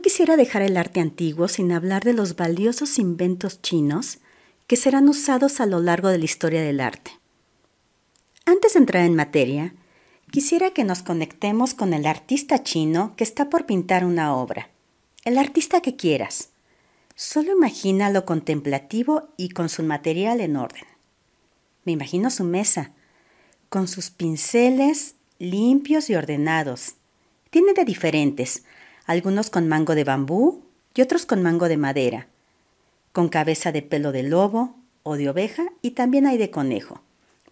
quisiera dejar el arte antiguo sin hablar de los valiosos inventos chinos que serán usados a lo largo de la historia del arte. Antes de entrar en materia, quisiera que nos conectemos con el artista chino que está por pintar una obra, el artista que quieras. Solo imagina lo contemplativo y con su material en orden. Me imagino su mesa, con sus pinceles limpios y ordenados. Tiene de diferentes, algunos con mango de bambú y otros con mango de madera, con cabeza de pelo de lobo o de oveja y también hay de conejo,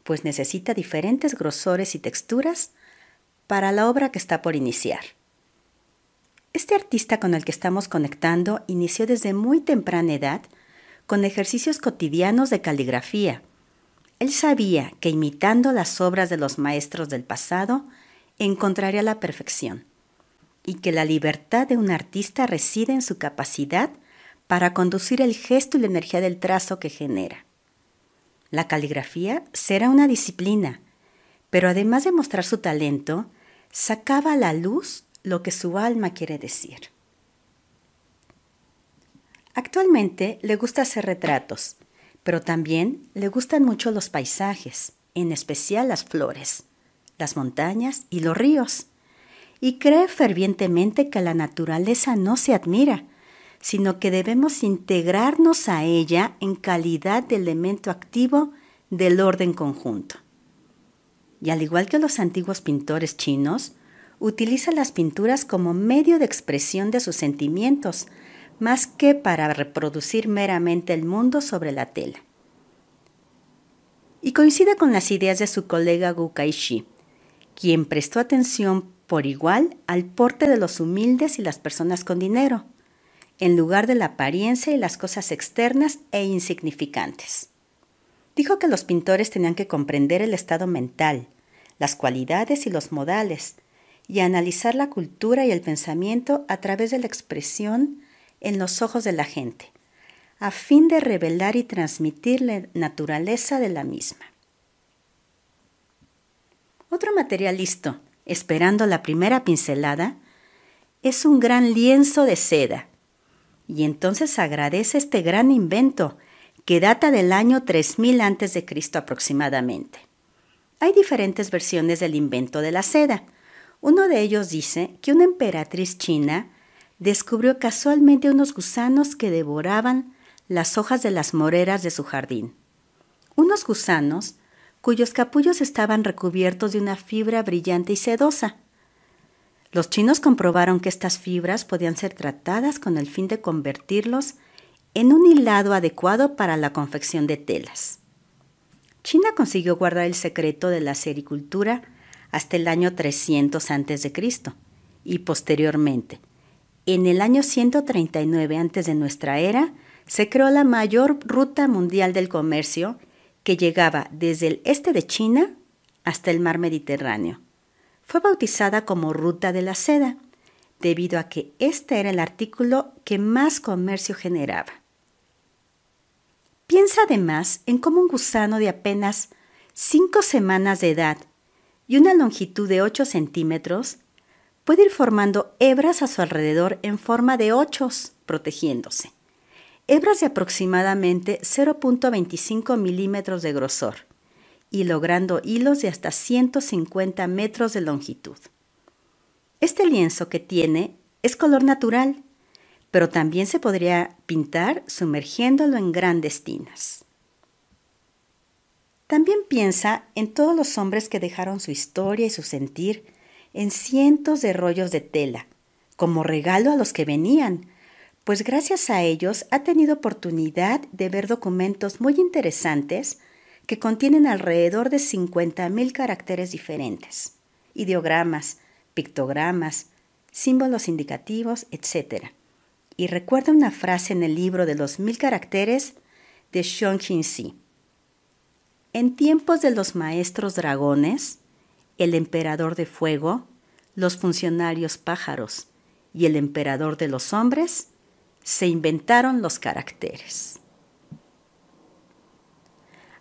pues necesita diferentes grosores y texturas para la obra que está por iniciar. Este artista con el que estamos conectando inició desde muy temprana edad con ejercicios cotidianos de caligrafía. Él sabía que imitando las obras de los maestros del pasado encontraría la perfección y que la libertad de un artista reside en su capacidad para conducir el gesto y la energía del trazo que genera. La caligrafía será una disciplina, pero además de mostrar su talento, sacaba a la luz lo que su alma quiere decir. Actualmente le gusta hacer retratos, pero también le gustan mucho los paisajes, en especial las flores, las montañas y los ríos y cree fervientemente que la naturaleza no se admira, sino que debemos integrarnos a ella en calidad de elemento activo del orden conjunto. Y al igual que los antiguos pintores chinos, utiliza las pinturas como medio de expresión de sus sentimientos, más que para reproducir meramente el mundo sobre la tela. Y coincide con las ideas de su colega Gu Gukaishi, quien prestó atención por igual al porte de los humildes y las personas con dinero, en lugar de la apariencia y las cosas externas e insignificantes. Dijo que los pintores tenían que comprender el estado mental, las cualidades y los modales, y analizar la cultura y el pensamiento a través de la expresión en los ojos de la gente, a fin de revelar y transmitir la naturaleza de la misma. Otro materialista esperando la primera pincelada, es un gran lienzo de seda. Y entonces agradece este gran invento que data del año 3000 a.C. aproximadamente. Hay diferentes versiones del invento de la seda. Uno de ellos dice que una emperatriz china descubrió casualmente unos gusanos que devoraban las hojas de las moreras de su jardín. Unos gusanos cuyos capullos estaban recubiertos de una fibra brillante y sedosa. Los chinos comprobaron que estas fibras podían ser tratadas con el fin de convertirlos en un hilado adecuado para la confección de telas. China consiguió guardar el secreto de la sericultura hasta el año 300 a.C. y posteriormente, en el año 139 antes de nuestra era, se creó la mayor ruta mundial del comercio que llegaba desde el este de China hasta el mar Mediterráneo. Fue bautizada como Ruta de la Seda, debido a que este era el artículo que más comercio generaba. Piensa además en cómo un gusano de apenas 5 semanas de edad y una longitud de 8 centímetros puede ir formando hebras a su alrededor en forma de ochos, protegiéndose hebras de aproximadamente 0.25 milímetros de grosor y logrando hilos de hasta 150 metros de longitud. Este lienzo que tiene es color natural, pero también se podría pintar sumergiéndolo en grandes tinas. También piensa en todos los hombres que dejaron su historia y su sentir en cientos de rollos de tela, como regalo a los que venían, pues gracias a ellos ha tenido oportunidad de ver documentos muy interesantes que contienen alrededor de 50.000 caracteres diferentes, ideogramas, pictogramas, símbolos indicativos, etc. Y recuerda una frase en el libro de los mil caracteres de Xiong Si. En tiempos de los maestros dragones, el emperador de fuego, los funcionarios pájaros y el emperador de los hombres, se inventaron los caracteres.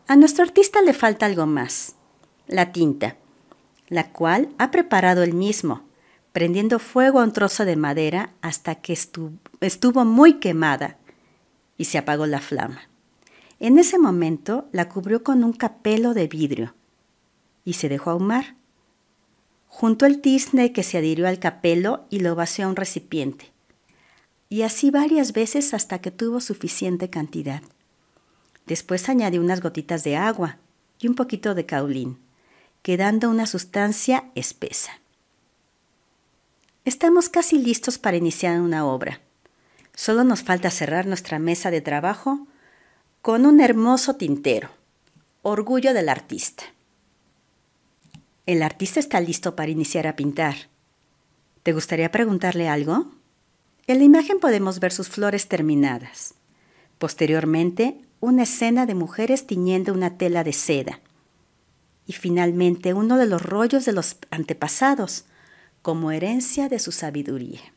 A nuestro artista le falta algo más, la tinta, la cual ha preparado él mismo, prendiendo fuego a un trozo de madera hasta que estuvo, muy quemada y se apagó la flama. En ese momento la cubrió con un capelo de vidrio y se dejó ahumar. Junto el tizne que se adhirió al capelo y lo vació a un recipiente y así varias veces hasta que tuvo suficiente cantidad. Después añadió unas gotitas de agua y un poquito de caulín, quedando una sustancia espesa. Estamos casi listos para iniciar una obra. Solo nos falta cerrar nuestra mesa de trabajo con un hermoso tintero, orgullo del artista. El artista está listo para iniciar a pintar. ¿Te gustaría preguntarle algo? En la imagen podemos ver sus flores terminadas. Posteriormente, una escena de mujeres tiñendo una tela de seda. Y finalmente, uno de los rollos de los antepasados, como herencia de su sabiduría.